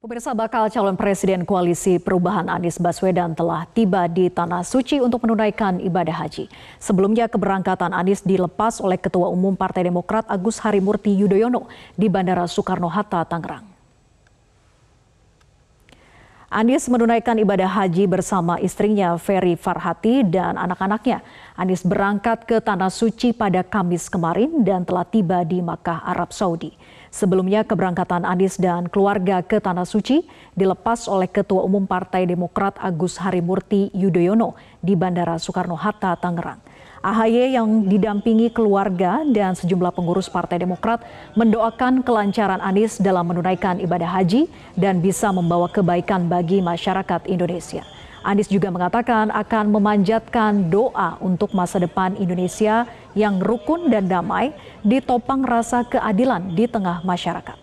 Pemirsa bakal calon presiden koalisi perubahan Anies Baswedan telah tiba di Tanah Suci untuk menunaikan ibadah haji. Sebelumnya keberangkatan Anies dilepas oleh Ketua Umum Partai Demokrat Agus Harimurti Yudhoyono di Bandara Soekarno-Hatta, Tangerang. Anies menunaikan ibadah haji bersama istrinya Ferry Farhati dan anak-anaknya. Anies berangkat ke Tanah Suci pada Kamis kemarin dan telah tiba di Makkah, Arab Saudi. Sebelumnya keberangkatan Anies dan keluarga ke Tanah Suci dilepas oleh Ketua Umum Partai Demokrat Agus Harimurti Yudhoyono di Bandara Soekarno-Hatta, Tangerang. AHY yang didampingi keluarga dan sejumlah pengurus Partai Demokrat mendoakan kelancaran Anies dalam menunaikan ibadah haji dan bisa membawa kebaikan bagi masyarakat Indonesia. Anies juga mengatakan akan memanjatkan doa untuk masa depan Indonesia yang rukun dan damai ditopang rasa keadilan di tengah masyarakat.